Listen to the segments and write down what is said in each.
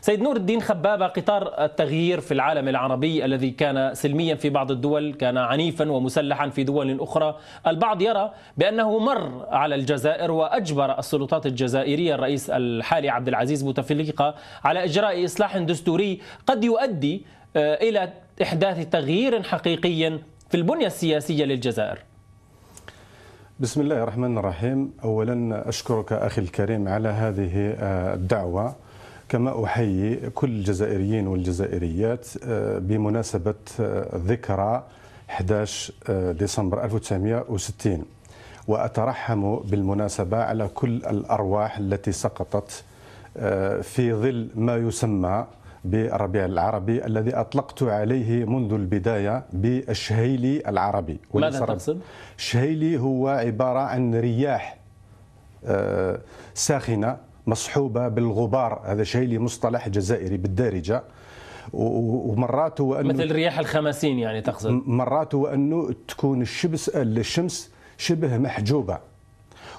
سيد نور الدين خبابة قطار التغيير في العالم العربي الذي كان سلميا في بعض الدول كان عنيفا ومسلحا في دول أخرى البعض يرى بأنه مر على الجزائر وأجبر السلطات الجزائرية الرئيس الحالي عبد العزيز بوتفليقة على إجراء إصلاح دستوري قد يؤدي آه، إلى إحداث تغيير حقيقي في البنية السياسية للجزائر بسم الله الرحمن الرحيم أولا أشكرك أخي الكريم على هذه آه، الدعوة كما أحيي كل الجزائريين والجزائريات آه، بمناسبة آه، ذكرى 11 آه، ديسمبر 1960 وأترحم بالمناسبة على كل الأرواح التي سقطت في ظل ما يسمى بالربيع العربي الذي أطلقت عليه منذ البداية بالشهيلي العربي ماذا تقصد؟ الشهيلي هو عبارة عن رياح ساخنة مصحوبه بالغبار هذا شيء لي مصطلح جزائري بالدارجه ومرات هو انه مثل رياح الخماسين يعني تقصد مرات هو انه تكون الشمس الشمس شبه محجوبه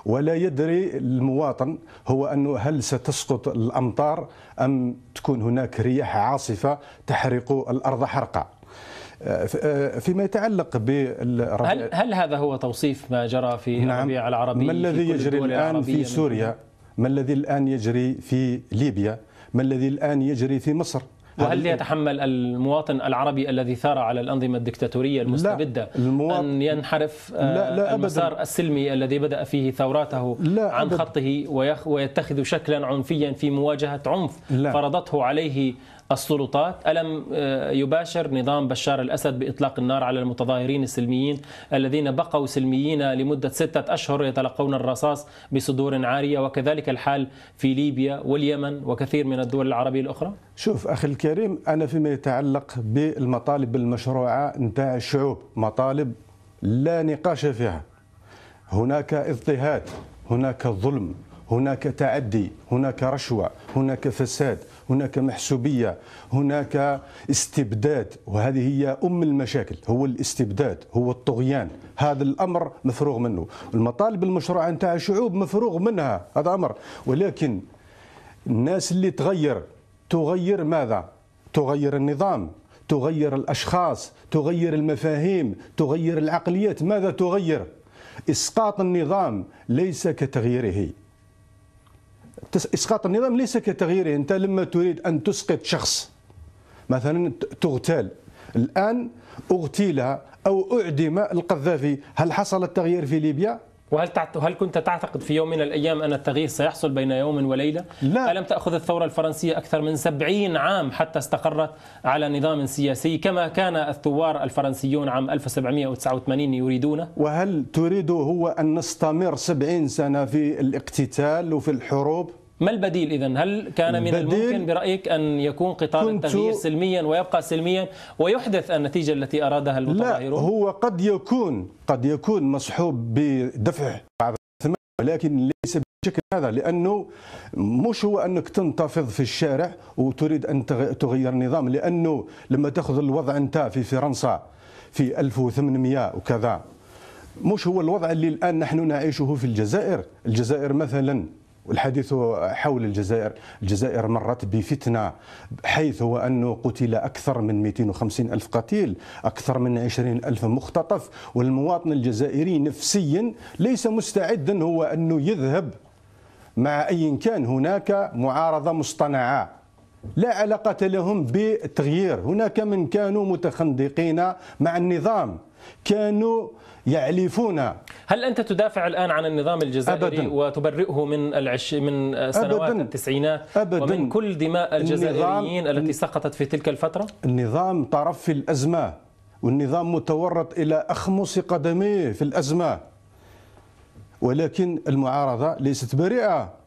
ولا يدري المواطن هو انه هل ستسقط الامطار ام تكون هناك رياح عاصفه تحرق الارض حرقا آه، آه، فيما يتعلق بالربيع هل هل هذا هو توصيف ما جرى في نعم الربيع العربي ما الذي يجري الان في سوريا ما الذي الآن يجري في ليبيا ما الذي الآن يجري في مصر وهل يتحمل المواطن العربي الذي ثار على الأنظمة الدكتاتورية المستبدة لا أن ينحرف لا لا آه، المسار أبداً السلمي الذي بدأ فيه ثوراته لا عن أبداً خطه ويتخذ شكلا عنفيا في مواجهة عنف لا فرضته عليه السلطات ألم آه، يباشر نظام بشار الأسد بإطلاق النار على المتظاهرين السلميين الذين بقوا سلميين لمدة ستة أشهر يتلقون الرصاص بصدور عارية وكذلك الحال في ليبيا واليمن وكثير من الدول العربية الأخرى شوف أخي الكريم أنا فيما يتعلق بالمطالب المشروعة نتاع الشعوب مطالب لا نقاش فيها هناك اضطهاد هناك ظلم هناك تعدي هناك رشوة هناك فساد هناك محسوبية هناك استبداد وهذه هي أم المشاكل هو الاستبداد هو الطغيان هذا الأمر مفروغ منه المطالب المشروعة نتاع الشعوب مفروغ منها هذا أمر ولكن الناس اللي تغير تغير ماذا تغير النظام تغير الأشخاص تغير المفاهيم تغير العقليات ماذا تغير إسقاط النظام ليس كتغييره اسقاط النظام ليس كتغييره انت لما تريد ان تسقط شخص مثلا تغتال الان اغتيل او اعدم القذافي هل حصل التغيير في ليبيا وهل تعت... هل كنت تعتقد في يوم من الايام ان التغيير سيحصل بين يوم وليله؟ لا الم تاخذ الثوره الفرنسيه اكثر من 70 عام حتى استقرت على نظام سياسي كما كان الثوار الفرنسيون عام 1789 يريدونه؟ وهل تريد هو ان نستمر 70 سنه في الاقتتال وفي الحروب؟ ما البديل إذا هل كان من الممكن برأيك أن يكون قطار التغيير سلميا ويبقى سلميا ويحدث النتيجة التي أرادها المتظاهرون لا هو قد يكون قد يكون مصحوب بدفع بعض الثمن ولكن ليس بشكل هذا لانه مش هو انك تنتفض في الشارع وتريد ان تغير النظام لانه لما تاخذ الوضع انت في فرنسا في 1800 وكذا مش هو الوضع اللي الان نحن نعيشه في الجزائر الجزائر مثلا والحديث حول الجزائر الجزائر مرت بفتنة حيث هو أنه قتل أكثر من 250 ألف قتيل أكثر من 20 ألف مختطف والمواطن الجزائري نفسيا ليس مستعدا هو أنه يذهب مع أي كان هناك معارضة مصطنعة لا علاقة لهم بالتغيير هناك من كانوا متخندقين مع النظام كانوا يعلفون هل انت تدافع الان عن النظام الجزائري أبداً وتبرئه من العش من سنوات أبداً التسعينات أبداً ومن كل دماء الجزائريين التي سقطت في تلك الفتره؟ النظام طرف في الازمه والنظام متورط الى اخمص قدميه في الازمه ولكن المعارضه ليست بريئه